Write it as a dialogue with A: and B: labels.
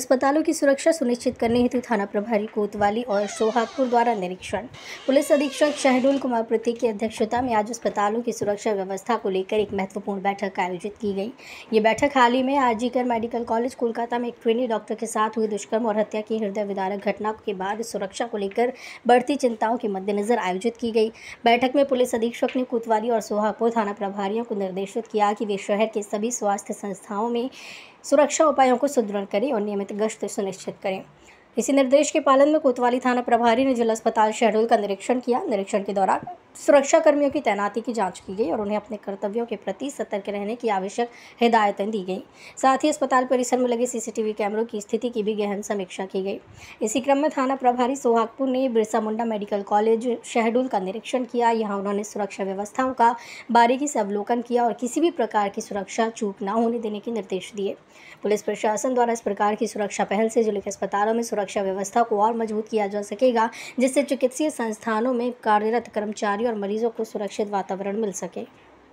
A: अस्पतालों की सुरक्षा सुनिश्चित करने हेतु थाना प्रभारी कोतवाली और सोहागपुर द्वारा निरीक्षण पुलिस अधीक्षक शहडुल कुमार प्रतीक की अध्यक्षता में आज अस्पतालों की सुरक्षा व्यवस्था को लेकर एक महत्वपूर्ण बैठक आयोजित की गई ये बैठक हाल ही में आजीकर मेडिकल कॉलेज कोलकाता में एक ट्रेनी डॉक्टर के साथ हुई दुष्कर्म और हत्या की हृदय विदारक घटना के बाद सुरक्षा को लेकर बढ़ती चिंताओं के मद्देनजर आयोजित की गई बैठक में पुलिस अधीक्षक ने कोतवाली और सोहागपुर थाना प्रभारियों को निर्देशित किया कि वे शहर के सभी स्वास्थ्य संस्थाओं में सुरक्षा उपायों को सुदृढ़ करें और नियमित गश्त सुनिश्चित करें इसी निर्देश के पालन में कोतवाली थाना प्रभारी ने जिला अस्पताल शहडोल का निरीक्षण किया निरीक्षण के दौरान सुरक्षा कर्मियों की तैनाती की जांच की गई और उन्हें अपने कर्तव्यों के प्रति सतर्क रहने की आवश्यक हिदायतें दी गई साथ ही अस्पताल परिसर में लगे सीसीटीवी कैमरों की स्थिति की भी गहन समीक्षा की गई इसी क्रम में थाना प्रभारी सोहागपुर ने बिरसा मुंडा मेडिकल कॉलेज शहडोल का निरीक्षण किया यहाँ उन्होंने सुरक्षा व्यवस्थाओं का बारीकी से अवलोकन किया और किसी भी प्रकार की सुरक्षा चूक न होने देने के निर्देश दिए पुलिस प्रशासन द्वारा इस प्रकार की सुरक्षा पहल से जिले के अस्पतालों में सुरक्षा व्यवस्था को और मजबूत किया जा सकेगा जिससे चिकित्सीय संस्थानों में कार्यरत कर्मचारी और मरीजों को सुरक्षित वातावरण मिल सके